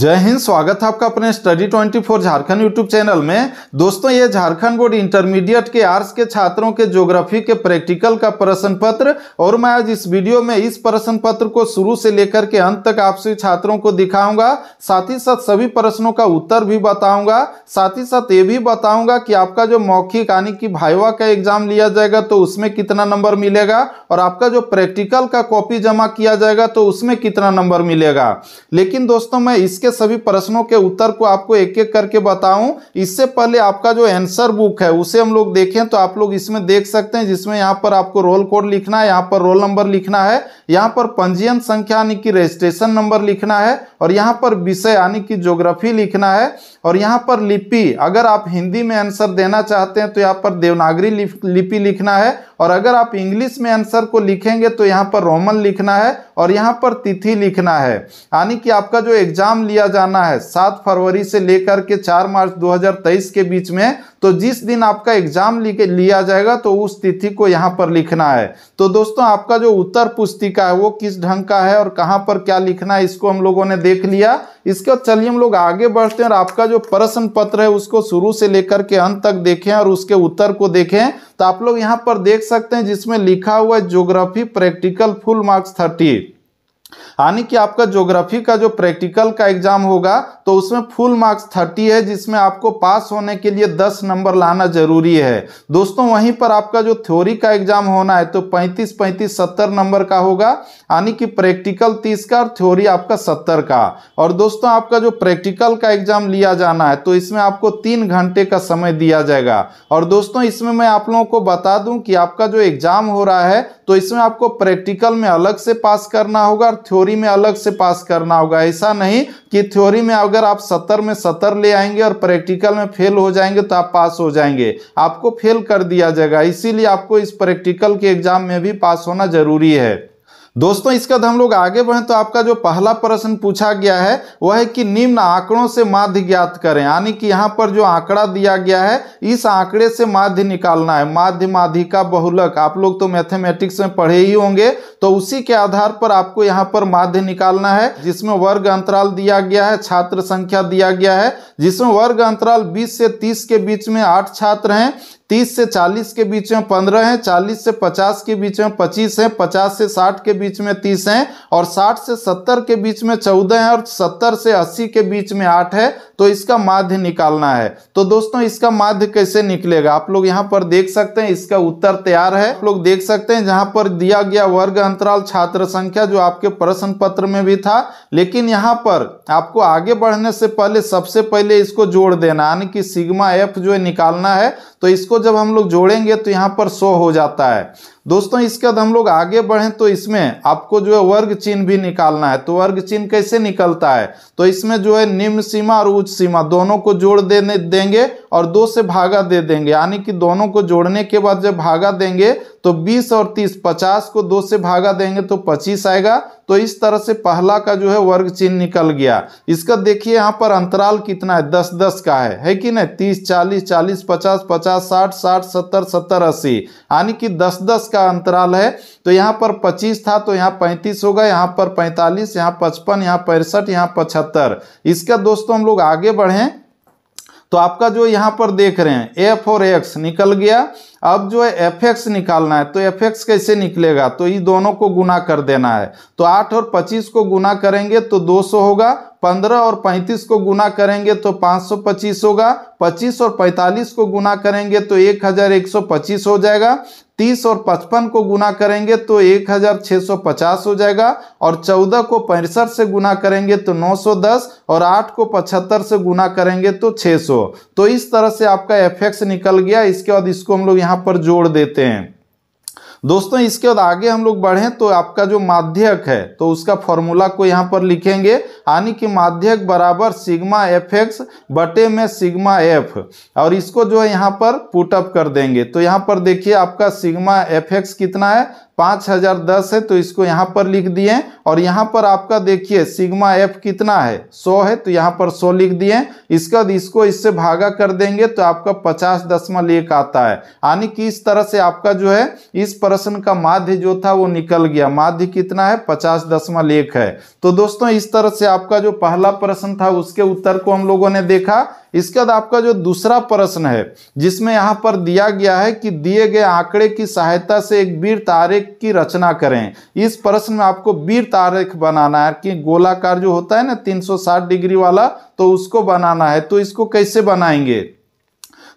जय हिंद स्वागत है आपका अपने स्टडी 24 झारखंड यूट्यूब चैनल में दोस्तों ये झारखंड बोर्ड इंटरमीडिएट के आर्ट्स के छात्रों के ज्योग्राफी के प्रैक्टिकल का प्रश्न पत्र और मैं आज इस वीडियो में इस प्रश्न पत्र को शुरू से लेकर के अंत तक आपसे छात्रों को दिखाऊंगा साथ ही साथ सभी प्रश्नों का उत्तर भी बताऊंगा साथ ही साथ ये भी बताऊंगा कि आपका जो मौखिक यानी कि भाईवा का एग्जाम लिया जाएगा तो उसमें कितना नंबर मिलेगा और आपका जो प्रैक्टिकल का कॉपी जमा किया जाएगा तो उसमें कितना नंबर मिलेगा लेकिन दोस्तों मैं इस इसके सभी प्रश्नों के उत्तर को आपको एक एक करके बताऊं इससे पहले आपका जो आंसर बुक है उसे हम लोग देखें तो आप लोग इसमें देख सकते हैं जिसमें यहाँ पर आपको रोल कोड लिखना है यहाँ पर रोल नंबर लिखना है यहाँ पर पंजीयन संख्या यानी कि रजिस्ट्रेशन नंबर लिखना है और यहाँ पर विषय यानी कि ज्योग्राफी लिखना है और यहाँ पर लिपि अगर आप हिंदी में आंसर देना चाहते हैं तो यहाँ पर देवनागरी लिपि लिखना है और अगर आप इंग्लिश में आंसर को लिखेंगे तो यहाँ पर रोमन लिखना है और यहाँ पर तिथि लिखना है यानी कि आपका जो एग्जाम लिया जाना है सात फरवरी से लेकर के चार मार्च 2023 के बीच में तो जिस दिन आपका एग्जाम लिया जाएगा तो उस तिथि को यहाँ पर लिखना है तो दोस्तों आपका जो उत्तर पुस्तिका है वो किस ढंग का है और कहाँ पर क्या लिखना है इसको हम लोगों ने देख लिया इसका चलिए हम लोग आगे बढ़ते हैं और आपका जो प्रश्न पत्र है उसको शुरू से लेकर के अंत तक देखें और उसके उत्तर को देखें तो आप लोग यहाँ पर देख सकते हैं जिसमें लिखा हुआ है geography practical full marks thirty यानी कि आपका ज्योग्राफी का जो प्रैक्टिकल का एग्जाम होगा तो उसमें फुल मार्क्स थर्टी है जिसमें आपको पास होने के लिए दस नंबर लाना जरूरी है दोस्तों वहीं पर आपका जो थ्योरी का एग्जाम होना है तो पैंतीस पैंतीस सत्तर नंबर का होगा यानी कि प्रैक्टिकल तीस का और थ्योरी आपका सत्तर का और दोस्तों आपका जो प्रैक्टिकल का एग्जाम लिया जाना है तो इसमें आपको तीन घंटे का समय दिया जाएगा और दोस्तों इसमें मैं आप लोगों को बता दूं कि आपका जो एग्जाम हो रहा है तो इसमें आपको प्रैक्टिकल में अलग से पास करना होगा और थ्योरी में अलग से पास करना होगा ऐसा नहीं कि थ्योरी में अगर आप सत्तर में सत्तर ले आएंगे और प्रैक्टिकल में फेल हो जाएंगे तो आप पास हो जाएंगे आपको फेल कर दिया जाएगा इसीलिए आपको इस प्रैक्टिकल के एग्जाम में भी पास होना जरूरी है दोस्तों इसके बाद हम लोग आगे बढ़े तो आपका जो पहला प्रश्न पूछा गया है वह है कि निम्न आंकड़ों से माध्य ज्ञात करें यानी कि यहाँ पर जो आंकड़ा दिया गया है इस आंकड़े से माध्य निकालना है माध्य माध्यिका बहुलक आप लोग तो मैथमेटिक्स में पढ़े ही होंगे तो उसी के आधार पर आपको यहाँ पर माध्य निकालना है जिसमें वर्ग अंतराल दिया गया है छात्र संख्या दिया गया है जिसमें वर्ग अंतराल बीस से तीस के बीच में आठ छात्र हैं तीस से चालीस के बीच में पंद्रह हैं चालीस से पचास के बीच में पच्चीस हैं पचास से साठ के बीच में तीस हैं और साठ से सत्तर के बीच में चौदह हैं और सत्तर से अस्सी के बीच में आठ है तो इसका माध्य निकालना है तो दोस्तों इसका माध्य कैसे निकलेगा आप लोग यहाँ पर देख सकते हैं इसका उत्तर तैयार है आप लोग देख सकते हैं जहाँ पर दिया गया वर्ग अंतराल छात्र संख्या जो आपके प्रश्न पत्र में भी था लेकिन यहाँ पर आपको आगे बढ़ने से पहले सबसे पहले इसको जोड़ देना यानी कि सिग्मा एफ जो है निकालना है तो इसको जब हम लोग जोड़ेंगे तो यहाँ पर सौ हो जाता है दोस्तों इसके बाद हम लोग आगे बढ़े तो इसमें आपको जो है वर्ग चिन्ह भी निकालना है तो वर्ग चिन्ह कैसे निकलता है तो इसमें जो है निम्न सीमा और उच्च सीमा दोनों को जोड़ देने देंगे और दो से भागा दे देंगे यानी कि दोनों को जोड़ने के बाद जब भागा देंगे तो 20 और 30 50 को दो से भागा देंगे तो 25 आएगा तो इस तरह से पहला का जो है वर्ग चिन्ह निकल गया इसका देखिए यहाँ पर अंतराल कितना है दस दस का है है कि नहीं तीस चालीस चालीस पचास पचास साठ साठ सत्तर सत्तर अस्सी यानी कि दस दस का अंतराल है तो यहाँ पर पच्चीस था तो यहाँ पैंतीस होगा यहाँ पर पैंतालीस यहाँ पचपन यहाँ पैंसठ यहाँ पचहत्तर इसका दोस्तों हम लोग आगे बढ़ें तो आपका जो यहाँ पर देख रहे हैं एफ और एक्स निकल गया अब जो है एफ निकालना है तो एफ कैसे निकलेगा तो ये दोनों को गुना कर देना है तो आठ और पच्चीस को गुना करेंगे तो दो सौ होगा पंद्रह और पैंतीस को गुना करेंगे तो पाँच सौ पच्चीस होगा पच्चीस और पैंतालीस को गुना करेंगे तो एक हजार एक सौ पच्चीस हो जाएगा तीस और पचपन को गुना करेंगे तो एक हजार छः सौ पचास हो जाएगा और चौदह को पैंसठ से गुना करेंगे तो नौ सौ दस और आठ को पचहत्तर से गुना करेंगे तो छः सौ तो इस तरह से आपका एफ निकल गया इसके बाद इसको हम लोग यहाँ यहाँ पर जोड़ देते हैं दोस्तों इसके बाद आगे हम लोग बढ़े तो आपका जो माध्यक है तो उसका फॉर्मूला को यहाँ पर लिखेंगे यानी कि माध्यक बराबर सिग्मा एफ एक्स बटे में सिग्मा एफ और इसको जो है यहाँ पर पुटअप कर देंगे तो यहाँ पर देखिए आपका सिग्मा एफ एक्स कितना है पाँच हजार दस है तो इसको यहाँ पर लिख दिए और यहाँ पर आपका देखिए सिग्मा एफ कितना है सौ है तो यहाँ पर सौ लिख दिए इसका इसको इससे भागा कर देंगे तो आपका पचास दशमल एक आता है यानी कि इस तरह से आपका जो है इस प्रश्न का माध्य जो था वो निकल गया माध्य कितना है पचास दशमल एक है तो दोस्तों इस तरह से आपका जो पहला प्रश्न था उसके उत्तर को हम लोगों ने देखा इसके बाद आपका जो दूसरा प्रश्न है जिसमें यहाँ पर दिया गया है कि दिए गए आंकड़े की सहायता से एक वीर तारेख की रचना करें इस प्रश्न में आपको वीर तारेख बनाना है कि गोलाकार जो होता है ना 360 डिग्री वाला तो उसको बनाना है तो इसको कैसे बनाएंगे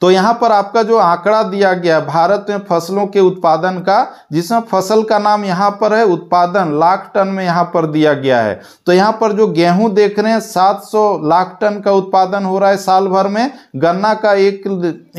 तो यहाँ पर आपका जो आंकड़ा दिया गया भारत में फसलों के उत्पादन का जिसमें फसल का नाम यहाँ पर है उत्पादन लाख टन में यहाँ पर दिया गया है तो यहाँ पर जो गेहूं देख रहे हैं सौ लाख टन का उत्पादन हो रहा है साल भर में गन्ना का एक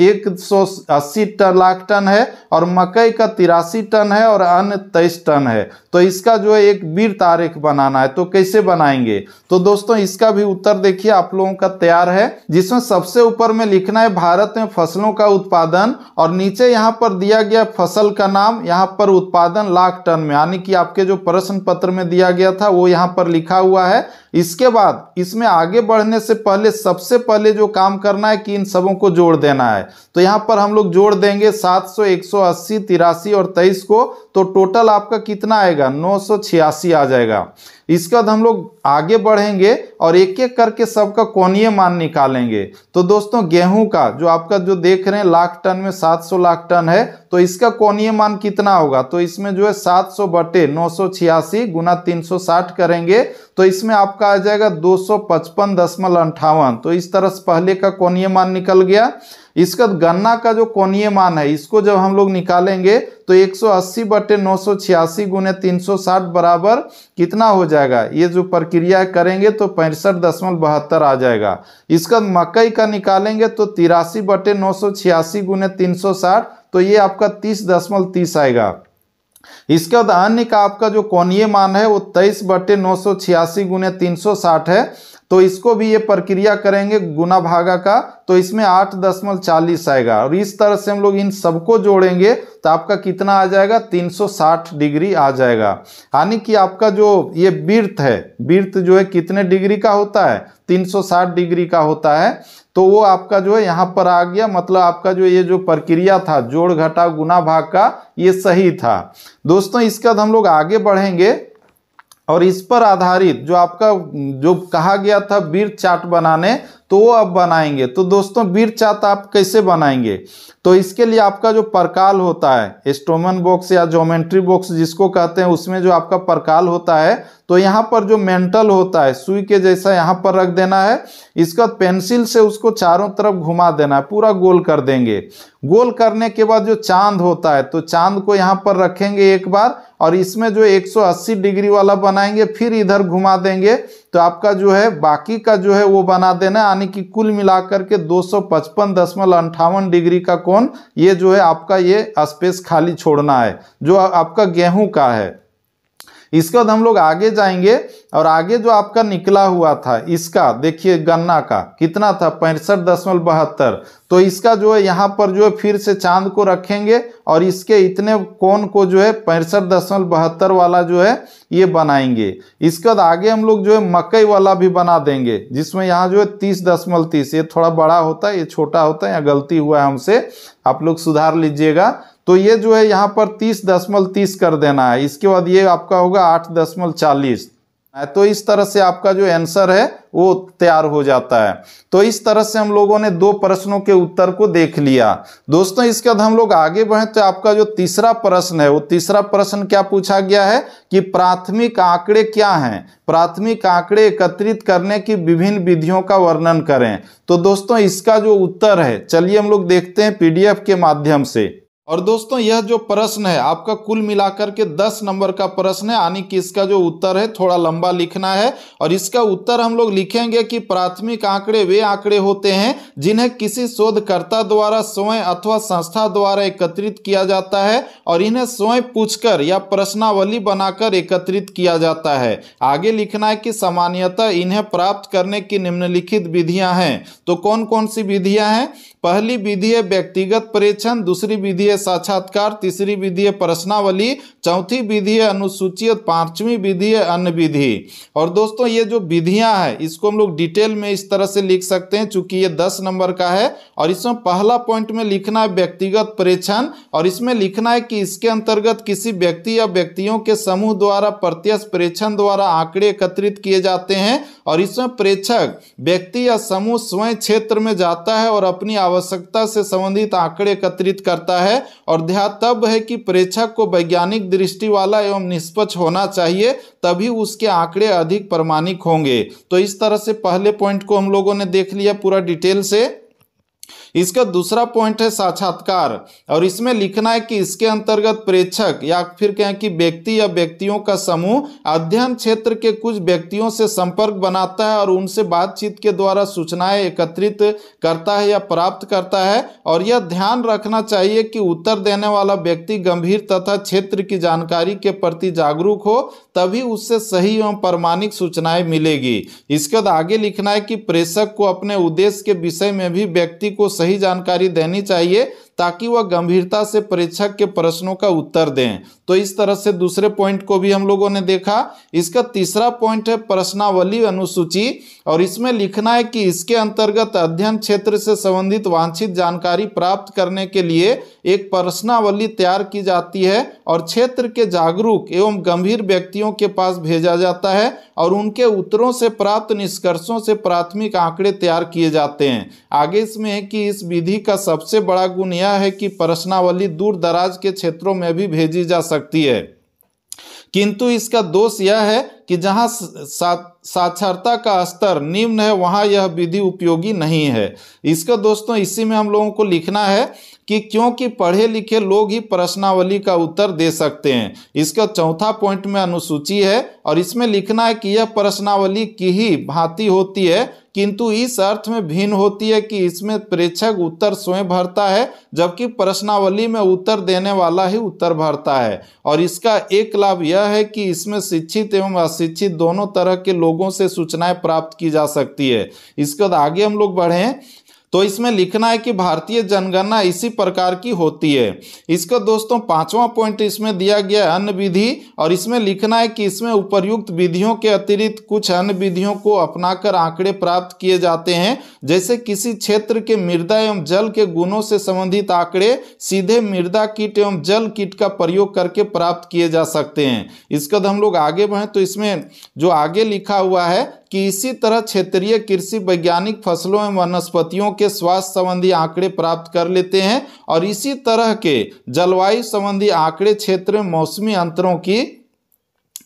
एक सौ अस्सी टन लाख टन है और मकई का तिरासी टन है और अन्य तेईस टन है तो इसका जो है एक वीर तारीख बनाना है तो कैसे बनाएंगे तो दोस्तों इसका भी उत्तर देखिए आप लोगों का तैयार है जिसमें सबसे ऊपर में लिखना है भारत में फसलों का उत्पादन और नीचे यहाँ पर दिया गया फसल का नाम यहाँ पर उत्पादन लाख टन में यानी कि आपके जो प्रश्न पत्र में दिया गया था वो यहाँ पर लिखा हुआ है इसके बाद इसमें आगे बढ़ने से पहले सबसे पहले जो काम करना है कि इन सबों को जोड़ देना है तो यहाँ पर हम लोग जोड़ देंगे सात सौ तिरासी और तेईस को तो टोटल आपका कितना आएगा नौ आ जाएगा इसके बाद हम लोग आगे बढ़ेंगे और एक एक करके सबका कोणीय मान निकालेंगे तो दोस्तों गेहूं का जो आपका जो देख रहे हैं लाख टन में 700 लाख टन है तो इसका कोणीय मान कितना होगा तो इसमें जो है 700 बटे नौ सौ छियासी गुना तीन करेंगे तो इसमें आपका आ जाएगा दो सौ पचपन दशमलव अंठावन तो इस तरह से पहले का कोणीय मान निकल गया इसका गन्ना का जो कोणीय मान है इसको जब हम लोग निकालेंगे तो 180 सौ अस्सी बटे नौ सौ छियासी गुने तीन बराबर कितना हो जाएगा ये जो प्रक्रिया करेंगे तो पैंसठ दशमलव बहत्तर आ जाएगा इसका मकई का निकालेंगे तो तिरासी बटे नौ सौ छियासी गुने तीन तो ये आपका तीस दशमलव तीस आएगा इसके बाद अन्य का आपका जो कोणीय मान है वो तेईस बटे नौ सौ छियासी गुने तीन सौ साठ है तो इसको भी ये प्रक्रिया करेंगे गुना भागा का तो इसमें आठ दशमलव चालीस आएगा और इस तरह से हम लोग इन सबको जोड़ेंगे तो आपका कितना आ जाएगा 360 डिग्री आ जाएगा यानी कि आपका जो ये बीर्थ है बीर्थ जो है कितने डिग्री का होता है 360 डिग्री का होता है तो वो आपका जो है यहाँ पर आ गया मतलब आपका जो ये जो प्रक्रिया था जोड़ घटा गुना भाग का ये सही था दोस्तों इसके बाद हम लोग आगे बढ़ेंगे और इस पर आधारित जो आपका जो कहा गया था बीर चाट बनाने तो वो अब बनाएंगे तो दोस्तों बीर चाट आप कैसे बनाएंगे तो इसके लिए आपका जो परकाल होता है स्टोमन बॉक्स या जोमेट्री बॉक्स जिसको कहते हैं उसमें जो आपका परकाल होता है तो यहाँ पर जो मेंटल होता है सुई के जैसा यहाँ पर रख देना है इसका पेंसिल से उसको चारों तरफ घुमा देना है पूरा गोल कर देंगे गोल करने के बाद जो चांद होता है तो चांद को यहाँ पर रखेंगे एक बार और इसमें जो 180 डिग्री वाला बनाएंगे फिर इधर घुमा देंगे तो आपका जो है बाकी का जो है वो बना देना यानी कि कुल मिलाकर के दो सौ डिग्री का कोण ये जो है आपका ये स्पेस खाली छोड़ना है जो आपका गेहूं का है इसके बाद हम लोग आगे जाएंगे और आगे जो आपका निकला हुआ था इसका देखिए गन्ना का कितना था पैंसठ दशमलव बहत्तर तो इसका जो है यहाँ पर जो है फिर से चांद को रखेंगे और इसके इतने कोण को जो है पैंसठ दशमलव बहत्तर वाला जो है ये बनाएंगे इसके बाद आगे हम लोग जो है मकई वाला भी बना देंगे जिसमें यहाँ जो है तीस दशमलव तीस ये थोड़ा बड़ा होता है ये छोटा होता है यहाँ गलती हुआ है हमसे आप लोग सुधार लीजिएगा तो ये जो है यहाँ पर तीस दशमलव तीस कर देना है इसके बाद ये आपका होगा आठ दशमलव चालीस तो इस तरह से आपका जो आंसर है वो तैयार हो जाता है तो इस तरह से हम लोगों ने दो प्रश्नों के उत्तर को देख लिया दोस्तों इसके बाद हम लोग आगे बढ़े तो आपका जो तीसरा प्रश्न है वो तीसरा प्रश्न क्या पूछा गया है कि प्राथमिक आंकड़े क्या हैं प्राथमिक आंकड़े एकत्रित करने की विभिन्न विधियों का वर्णन करें तो दोस्तों इसका जो उत्तर है चलिए हम लोग देखते हैं पीडीएफ के माध्यम से और दोस्तों यह जो प्रश्न है आपका कुल मिलाकर के दस नंबर का प्रश्न है यानी कि इसका जो उत्तर है थोड़ा लंबा लिखना है और इसका उत्तर हम लोग लिखेंगे कि प्राथमिक आंकड़े वे आंकड़े होते हैं जिन्हें किसी शोधकर्ता द्वारा स्वयं अथवा संस्था द्वारा एकत्रित किया जाता है और इन्हें स्वयं पूछकर या प्रश्नावली बनाकर एकत्रित किया जाता है आगे लिखना है कि सामान्यतः इन्हें प्राप्त करने की निम्नलिखित विधियां हैं तो कौन कौन सी विधियां हैं पहली विधि है व्यक्तिगत परीक्षण दूसरी विधि है साक्षात्कार तीसरी विधि है प्रश्नावली चौथी विधि है अनुसूची पांचवी विधि है अन्य विधि और दोस्तों ये जो विधियां हैं इसको हम लोग डिटेल में इस तरह से लिख सकते हैं चूंकि ये दस नंबर का है और इसमें पहला पॉइंट में लिखना है व्यक्तिगत परीक्षण और इसमें लिखना है कि इसके अंतर्गत किसी व्यक्ति या व्यक्तियों के समूह द्वारा प्रत्यक्ष परीक्षण द्वारा आंकड़े एकत्रित किए जाते हैं और इसमें प्रेक्षक व्यक्ति या समूह स्वयं क्षेत्र में जाता है और अपनी आवश्यकता से संबंधित आंकड़े एकत्रित करता है और ध्यान तब है कि प्रेक्षक को वैज्ञानिक दृष्टि वाला एवं निष्पक्ष होना चाहिए तभी उसके आंकड़े अधिक प्रमाणिक होंगे तो इस तरह से पहले पॉइंट को हम लोगों ने देख लिया पूरा डिटेल से इसका दूसरा पॉइंट है साक्षात्कार और इसमें लिखना है कि इसके अंतर्गत प्रेक्षक या फिर कहें कि व्यक्ति या व्यक्तियों का समूह अध्ययन क्षेत्र के कुछ व्यक्तियों से संपर्क बनाता है और उनसे बातचीत के द्वारा सूचनाएं एकत्रित करता है या प्राप्त करता है और यह ध्यान रखना चाहिए कि उत्तर देने वाला व्यक्ति गंभीर तथा क्षेत्र की जानकारी के प्रति जागरूक हो तभी उससे सही एवं प्रमाणिक सूचनाएं मिलेगी इसके बाद आगे लिखना है कि प्रेषक को अपने उद्देश्य के विषय में भी व्यक्ति को सही जानकारी देनी चाहिए ताकि वह गंभीरता से परीक्षक के प्रश्नों का उत्तर दें तो इस तरह से दूसरे पॉइंट को भी हम लोगों ने देखा इसका तीसरा पॉइंट है प्रश्नावली अनुसूची और इसमें लिखना है कि इसके अंतर्गत अध्ययन क्षेत्र से संबंधित वांछित जानकारी प्राप्त करने के लिए एक प्रश्नावली तैयार की जाती है और क्षेत्र के जागरूक एवं गंभीर व्यक्तियों के पास भेजा जाता है और उनके उत्तरों से प्राप्त निष्कर्षों से प्राथमिक आंकड़े तैयार किए जाते हैं आगे इसमें है कि इस विधि का सबसे बड़ा गुण यह है कि प्रश्नावली दूर दराज के क्षेत्रों में भी भेजी जा सकती है किंतु इसका दोष यह है कि जहां साक्षरता का स्तर निम्न है वहां यह विधि उपयोगी नहीं है इसका दोस्तों इसी में हम लोगों को लिखना है कि क्योंकि पढ़े लिखे लोग ही प्रश्नावली का उत्तर दे सकते हैं इसका चौथा पॉइंट में अनुसूची है और इसमें लिखना है कि यह प्रश्नावली की ही भांति होती है किंतु इस अर्थ में भिन्न होती है कि इसमें प्रेक्षक उत्तर स्वयं भरता है जबकि प्रश्नावली में उत्तर देने वाला ही उत्तर भरता है और इसका एक लाभ यह है कि इसमें शिक्षित एवं अशिक्षित दोनों तरह के लोगों से सूचनाएं प्राप्त की जा सकती है इसके बाद आगे हम लोग बढ़ें तो इसमें लिखना है कि भारतीय जनगणना इसी प्रकार की होती है इसका दोस्तों पांचवा पॉइंट इसमें दिया गया है अन्य विधि और इसमें लिखना है कि इसमें उपर्युक्त विधियों के अतिरिक्त कुछ अन्य विधियों को अपनाकर आंकड़े प्राप्त किए जाते हैं जैसे किसी क्षेत्र के मृदा एवं जल के गुणों से संबंधित आंकड़े सीधे मृदा किट एवं जल किट का प्रयोग करके प्राप्त किए जा सकते हैं इसका हम लोग आगे बढ़े तो इसमें जो आगे लिखा हुआ है कि इसी तरह क्षेत्रीय कृषि वैज्ञानिक फसलों एवं वनस्पतियों के स्वास्थ्य संबंधी आंकड़े प्राप्त कर लेते हैं और इसी तरह के जलवायु संबंधी आंकड़े क्षेत्र में मौसमी अंतरों की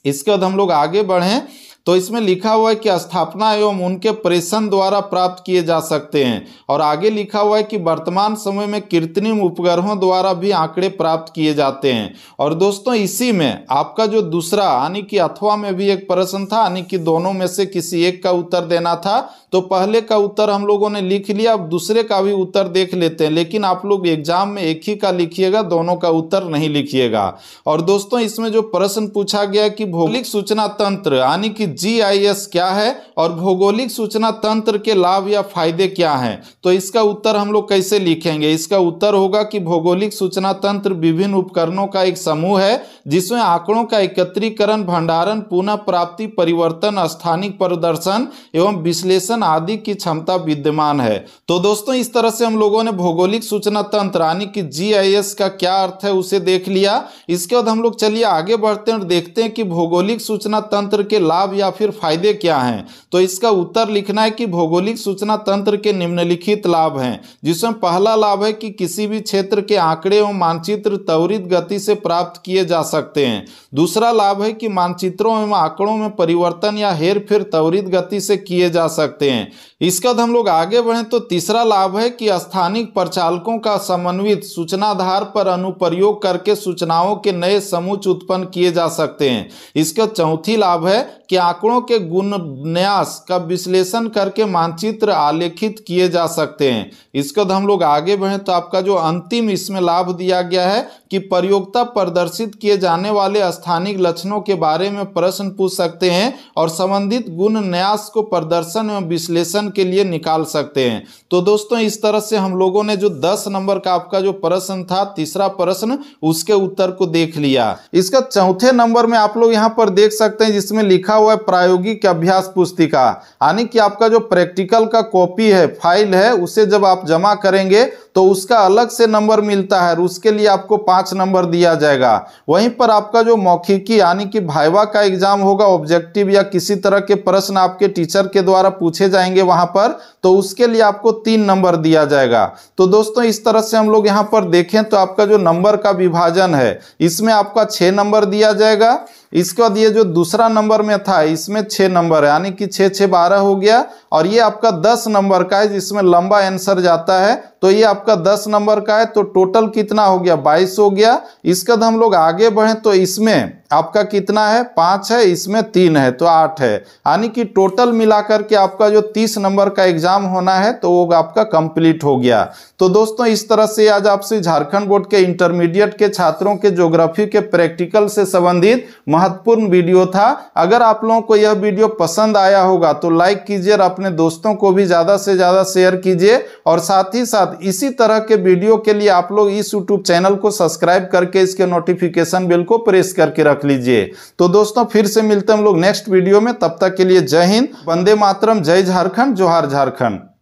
इसके बाद हम लोग आगे बढ़ें तो इसमें लिखा हुआ है कि स्थापना एवं उनके प्रेषण द्वारा प्राप्त किए जा सकते हैं और आगे लिखा हुआ है कि वर्तमान समय में कृत्रिम उपग्रहों द्वारा भी आंकड़े प्राप्त किए जाते हैं और दोस्तों इसी में आपका जो दूसरा यानी कि अथवा में भी एक प्रश्न था यानी कि दोनों में से किसी एक का उत्तर देना था तो पहले का उत्तर हम लोगों ने लिख लिया अब दूसरे का भी उत्तर देख लेते हैं लेकिन आप लोग एग्जाम में एक ही का लिखिएगा दोनों का उत्तर नहीं लिखिएगा और दोस्तों इसमें जो प्रश्न पूछा गया कि भौगोलिक सूचना तंत्र यानी कि जीआईएस क्या है और भौगोलिक सूचना तंत्र के लाभ या फायदे क्या हैं तो इसका उत्तर हम लोग कैसे लिखेंगे इसका उत्तर होगा कि भौगोलिक सूचना तंत्र विभिन्न उपकरणों का एक समूह है जिसमें आंकड़ों का एकत्रीकरण भंडारण पुनः प्राप्ति परिवर्तन स्थानिक प्रदर्शन एवं विश्लेषण आदि की क्षमता विद्यमान है तो दोस्तों इस तरह से हम लोगों ने भौगोलिक सूचना तंत्र यानी कि जी का क्या अर्थ है उसे देख लिया इसके बाद हम लोग चलिए आगे बढ़ते हैं और देखते हैं कि भौगोलिक सूचना तंत्र के लाभ या या फिर फायदे क्या हैं तो इसका उत्तर लिखना है कि भौगोलिक सूचना तंत्र के निम्नलिखित लाभ हैं जिसमें पहला लाभ है कि किसी भी क्षेत्र के आंकड़े एवं मानचित्र त्वरित गति से प्राप्त किए जा सकते हैं दूसरा लाभ है कि मानचित्रों एवं आंकड़ों में परिवर्तन या हेर फेर त्वरित गति से किए जा सकते हैं इसका हम लोग आगे बढ़ें तो तीसरा लाभ है कि स्थानिक प्रचालकों का समन्वित सूचनाधार पर अनुप्रयोग करके सूचनाओं के नए समूच उत्पन्न किए जा सकते हैं इसका चौथी लाभ है कि आंकड़ों के गुणन्यास का विश्लेषण करके मानचित्र आलेखित किए जा सकते हैं इसके बाद हम लोग आगे बढ़ें तो आपका जो अंतिम इसमें लाभ दिया गया है कि प्रयोगता प्रदर्शित किए जाने वाले स्थानिक लक्षणों के बारे में प्रश्न पूछ सकते हैं और संबंधित गुण न्यास को प्रदर्शन एवं विश्लेषण के लिए निकाल सकते हैं तो दोस्तों इस तरह से हम लोगों ने जो दस नंबर का आपका जो प्रश्न था तीसरा प्रश्न उसके उत्तर को देख लिया इसका चौथे नंबर में आप लोग यहाँ पर देख सकते हैं जिसमें लिखा लिखा हुआ है प्रायोगिक अभ्यास पुस्तिका यानी कि आपका जो प्रैक्टिकल का कॉपी है फाइल है उसे जब आप जमा करेंगे तो उसका अलग से नंबर मिलता है और उसके लिए आपको पांच नंबर दिया जाएगा वहीं पर आपका जो मौखिकी यानी कि भाईवा का एग्जाम होगा ऑब्जेक्टिव या किसी तरह के प्रश्न आपके टीचर के द्वारा पूछे जाएंगे वहां पर तो उसके लिए आपको तीन नंबर दिया जाएगा तो दोस्तों इस तरह से हम लोग यहाँ पर देखें तो आपका जो नंबर का विभाजन है इसमें आपका छः नंबर दिया जाएगा इसका ये जो दूसरा नंबर में था इसमें छः नंबर है यानी कि छः छः बारह हो गया और ये आपका दस नंबर का है जिसमें लंबा आंसर जाता है तो ये आपका दस नंबर का है तो टोटल कितना हो गया बाईस हो गया इसके बाद हम लोग आगे बढ़ें तो इसमें आपका कितना है पाँच है इसमें तीन है तो आठ है यानी कि टोटल मिलाकर के आपका जो तीस नंबर का एग्ज़ाम होना है तो वो आपका कंप्लीट हो गया तो दोस्तों इस तरह से आज आपसे झारखंड बोर्ड के इंटरमीडिएट के छात्रों के ज्योग्राफी के प्रैक्टिकल से संबंधित महत्वपूर्ण वीडियो था अगर आप लोगों को यह वीडियो पसंद आया होगा तो लाइक कीजिए और अपने दोस्तों को भी ज़्यादा से ज़्यादा शेयर कीजिए और साथ ही साथ इसी तरह के वीडियो के लिए आप लोग इस यूट्यूब चैनल को सब्सक्राइब करके इसके नोटिफिकेशन बिल को प्रेस करके रख लीजिए तो दोस्तों फिर से मिलते हम लोग नेक्स्ट वीडियो में तब तक के लिए जय हिंद वंदे मातरम जय झारखंड जोहार झारखंड